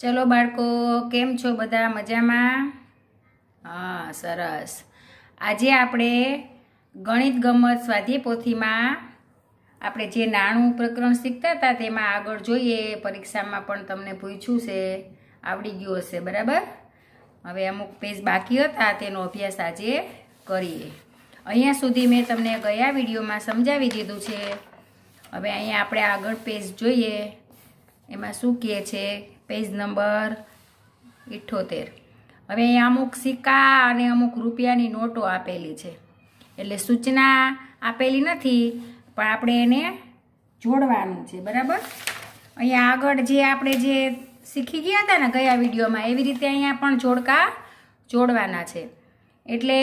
ચલો બાળકો કેમ છો બધા મજામાં હા સરસ આજે આપણે ગણિત ગમત સ્વાધ્યાય પોથીમાં આપણે જે નાણું પ્રકરણ શીખતા હતા તેમાં આગળ જોઈએ પરીક્ષામાં પણ તમને પૂછ્યું છે આવડી ગયું હશે બરાબર હવે અમુક પેજ બાકી હતા તેનો અભ્યાસ આજે કરીએ અહીંયા સુધી મેં તમને ગયા વિડીયોમાં સમજાવી દીધું છે હવે અહીંયા આપણે આગળ પેજ જોઈએ એમાં શું કહે છે પેજ નંબર ઇઠ્ઠોતેર હવે અહીંયા અમુક સિક્કા અને અમુક રૂપિયાની નોટો આપેલી છે એટલે સૂચના આપેલી નથી પણ આપણે એને જોડવાનું છે બરાબર અહીંયા આગળ જે આપણે જે શીખી ગયા હતા ને ગયા વિડીયોમાં એવી રીતે અહીંયા પણ જોડકા જોડવાના છે એટલે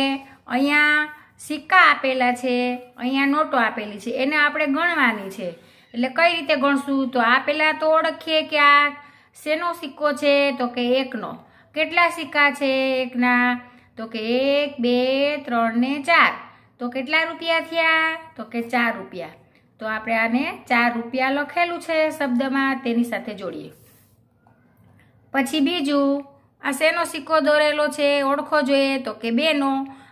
અહીંયા સિક્કા આપેલા છે અહીંયા નોટો આપેલી છે એને આપણે ગણવાની છે એટલે કઈ રીતે ગણશું તો આ પહેલાં તો ઓળખીએ કે આ શેનો સિક્કો છે તો કે એકનો કેટલા સિક્કા છે એકના તો કે એક બે ત્રણ ને ચાર તો કેટલા રૂપિયા થયા તો કે ચાર રૂપિયા તો આપણે આને ચાર રૂપિયા લખેલું છે શબ્દમાં તેની સાથે જોડીએ પછી બીજું આ શેનો સિક્કો દોરેલો છે ઓળખો જોઈએ તો કે બેનો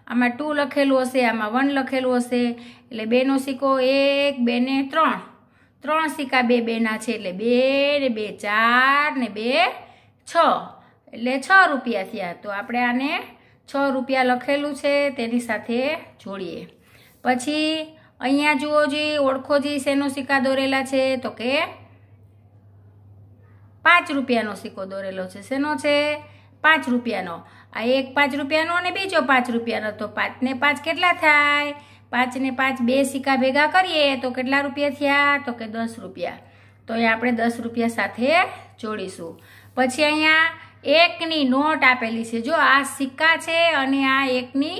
આમાં ટુ લખેલું હશે આમાં વન લખેલું હશે એટલે બેનો સિક્કો એક બે ને ત્રણ ત્રણ સિક્કા બે બેના છે એટલે બે ને બે ચાર ને બે છ એટલે છ રૂપિયા થયા તો આપણે આને છ રૂપિયા લખેલું છે તેની સાથે જોડીએ પછી અહીંયા જુઓ જી ઓળખો જી શેનો સિક્કા દોરેલા છે તો કે પાંચ રૂપિયાનો સિક્કો દોરેલો છે શેનો છે પાંચ રૂપિયાનો આ એક પાંચ રૂપિયાનો અને બીજો પાંચ રૂપિયાનો તો પાંચને પાંચ કેટલા થાય પાંચ ને પાંચ બે સિક્કા ભેગા કરીએ તો કેટલા રૂપિયા થયા તો કે દસ રૂપિયા તો એ આપણે દસ રૂપિયા સાથે જોડીશું પછી અહીંયા એકની નોટ આપેલી છે જો આ સિક્કા છે અને આ એકની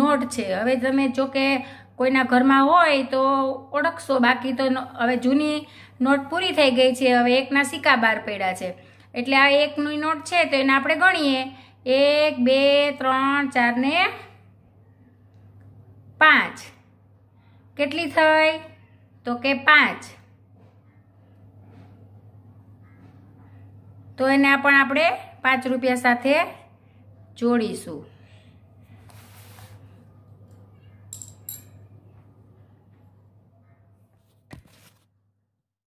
નોટ છે હવે તમે જો કે કોઈના ઘરમાં હોય તો ઓળખશો બાકી તો હવે જૂની નોટ પૂરી થઈ ગઈ છે હવે એકના સિક્કા બહાર પડ્યા છે એટલે આ એકની નોટ છે તો એને આપણે ગણીએ એક બે ત્રણ ચાર ને પાંચ કેટલી થઈ તો કે પાંચ તો એને પણ આપણે પાંચ રૂપિયા સાથે જોડીશું